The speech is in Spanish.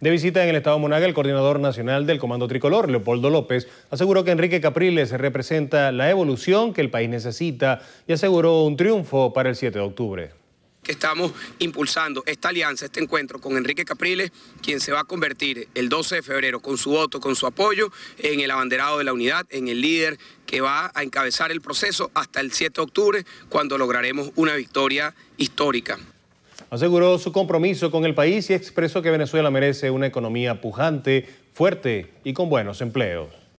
De visita en el Estado Monagas, el coordinador nacional del Comando Tricolor, Leopoldo López, aseguró que Enrique Capriles representa la evolución que el país necesita y aseguró un triunfo para el 7 de octubre que estamos impulsando esta alianza, este encuentro con Enrique Capriles, quien se va a convertir el 12 de febrero con su voto, con su apoyo, en el abanderado de la unidad, en el líder que va a encabezar el proceso hasta el 7 de octubre, cuando lograremos una victoria histórica. Aseguró su compromiso con el país y expresó que Venezuela merece una economía pujante, fuerte y con buenos empleos.